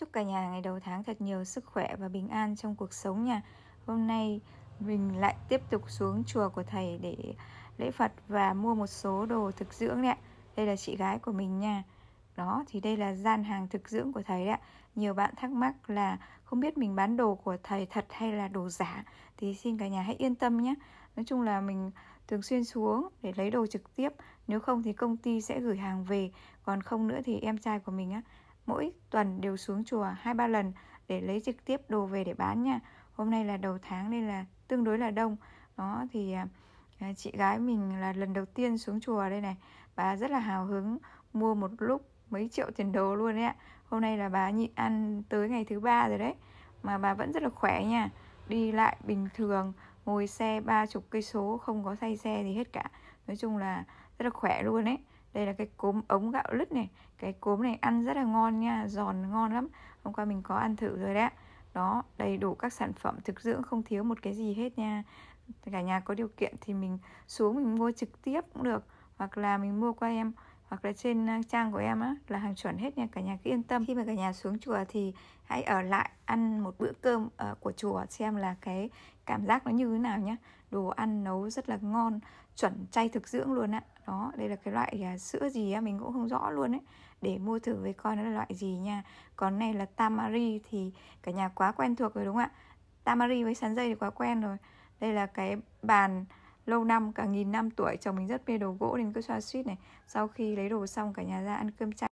Chúc cả nhà ngày đầu tháng thật nhiều sức khỏe và bình an trong cuộc sống nha. Hôm nay mình lại tiếp tục xuống chùa của thầy để lễ Phật và mua một số đồ thực dưỡng đấy ạ. Đây là chị gái của mình nha. Đó thì đây là gian hàng thực dưỡng của thầy đấy ạ. Nhiều bạn thắc mắc là không biết mình bán đồ của thầy thật hay là đồ giả thì xin cả nhà hãy yên tâm nhé. Nói chung là mình thường xuyên xuống để lấy đồ trực tiếp, nếu không thì công ty sẽ gửi hàng về, còn không nữa thì em trai của mình á mỗi tuần đều xuống chùa hai ba lần để lấy trực tiếp đồ về để bán nha hôm nay là đầu tháng nên là tương đối là đông đó thì à, à, chị gái mình là lần đầu tiên xuống chùa đây này bà rất là hào hứng mua một lúc mấy triệu tiền đồ luôn đấy ạ hôm nay là bà nhịn ăn tới ngày thứ ba rồi đấy mà bà vẫn rất là khỏe nha đi lại bình thường ngồi xe ba chục cây số không có say xe gì hết cả nói chung là rất là khỏe luôn đấy đây là cái cốm ống gạo lứt này cái cốm này ăn rất là ngon nha giòn ngon lắm hôm qua mình có ăn thử rồi đấy đó đầy đủ các sản phẩm thực dưỡng không thiếu một cái gì hết nha cả nhà có điều kiện thì mình xuống mình mua trực tiếp cũng được hoặc là mình mua qua em hoặc là trên ờ, trang của em á là hàng chuẩn hết nha cả nhà cứ yên tâm khi mà cả nhà xuống chùa thì hãy ở lại ăn một bữa cơm ở ờ, của chùa xem là cái cảm giác nó như thế nào nhá đồ ăn nấu rất là ngon chuẩn chay thực dưỡng luôn ạ đó đây là cái loại à, sữa gì á mình cũng không rõ luôn ấy để mua thử với coi nó là loại gì nha còn này là tamari thì cả nhà quá quen thuộc rồi đúng không ạ tamari với sắn dây thì quá quen rồi đây là cái bàn lâu năm cả nghìn năm tuổi chồng mình rất mê đồ gỗ nên cứ xoa suýt này sau khi lấy đồ xong cả nhà ra ăn cơm chay